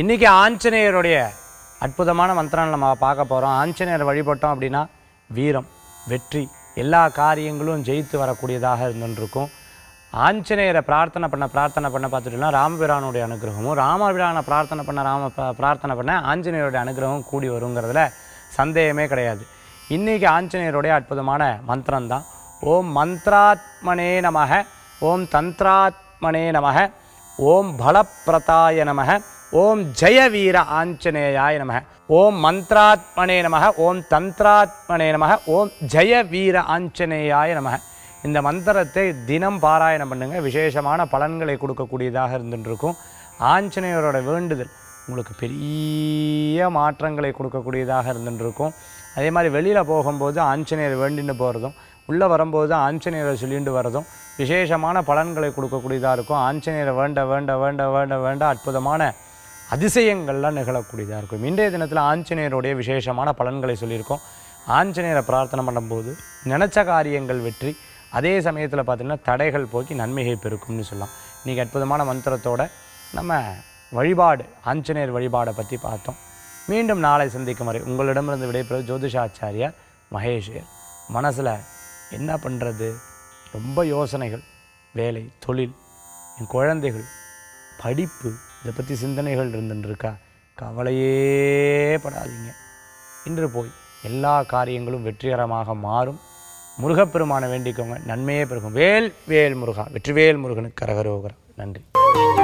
இன்றைக்கி ஆஞ்சநேயருடைய அற்புதமான மந்திரம் நம்ம பார்க்க போகிறோம் ஆஞ்சநேயர் வழிபட்டோம் அப்படின்னா வீரம் வெற்றி எல்லா காரியங்களும் ஜெயித்து வரக்கூடியதாக இருந்துருக்கும் ஆஞ்சநேயரை பிரார்த்தனை பண்ண பிரார்த்தனை பண்ண பார்த்துட்டோம்னா ராமபிரானுடைய அனுகிரகமும் ராமபிரானை பிரார்த்தனை பண்ண ராம பிரார்த்தனை பண்ண ஆஞ்சநேயருடைய அனுகிரகம் கூடி வருங்கிறதுல சந்தேகமே கிடையாது இன்றைக்கி ஆஞ்சநேயருடைய அற்புதமான மந்திரம் தான் ஓம் மந்த்ராத்மனே நமக ஓம் தந்திராத்மனே நமக ஓம் பலப்பிரதாய நமக ஓம் ஜெய வீர ஆஞ்சநேயாய நம ஓம் மந்த்ராத்மனே நம ஓம் தந்திராத்மனே நம ஓம் ஜெய வீர ஆஞ்சநேயாய நம இந்த மந்திரத்தை தினம் பாராயணம் பண்ணுங்கள் விசேஷமான பலன்களை கொடுக்கக்கூடியதாக இருந்துருக்கும் ஆஞ்சநேயரோட வேண்டுதல் உங்களுக்கு பெரிய மாற்றங்களை கொடுக்கக்கூடியதாக இருந்துருக்கும் அதே மாதிரி வெளியில் போகும்போது ஆஞ்சநேயர் வேண்டின்னு போகிறதும் உள்ளே வரும்போது ஆஞ்சநேயரை சொல்லிட்டு வர்றதும் விசேஷமான பலன்களை கொடுக்கக்கூடியதாக இருக்கும் ஆஞ்சநேயரை வேண்ட வேண்ட வேண்ட வேண்ட வேண்ட அற்புதமான அதிசயங்கள்லாம் நிகழக்கூடியதாக இருக்கும் இன்றைய தினத்தில் ஆஞ்சநேயருடைய விசேஷமான பலன்களை சொல்லியிருக்கோம் ஆஞ்சநேயரை பிரார்த்தனை பண்ணும்போது நினச்ச காரியங்கள் வெற்றி அதே சமயத்தில் பார்த்திங்கன்னா தடைகள் போக்கி நன்மையை பெருக்கும்னு சொல்லலாம் இன்றைக்கி அற்புதமான மந்திரத்தோட நம்ம வழிபாடு ஆஞ்சநேயர் வழிபாடை பற்றி பார்த்தோம் மீண்டும் நாளை சந்திக்கும் வரை உங்களிடமிருந்து விடைபெறுவது ஜோதிஷாச்சாரியார் மகேஷர் மனசில் என்ன பண்ணுறது ரொம்ப யோசனைகள் வேலை தொழில் என் குழந்தைகள் படிப்பு இதை பற்றி சிந்தனைகள் இருந்துருக்கா கவலையே படாதீங்க இன்று போய் எல்லா காரியங்களும் வெற்றிகரமாக மாறும் முருகப்பெருமானை வேண்டிக்கோங்க நன்மையே பெருகும் வேல் வேல் முருகா வெற்றிவேல் முருகனுக்கு கரகரோகரம் நன்றி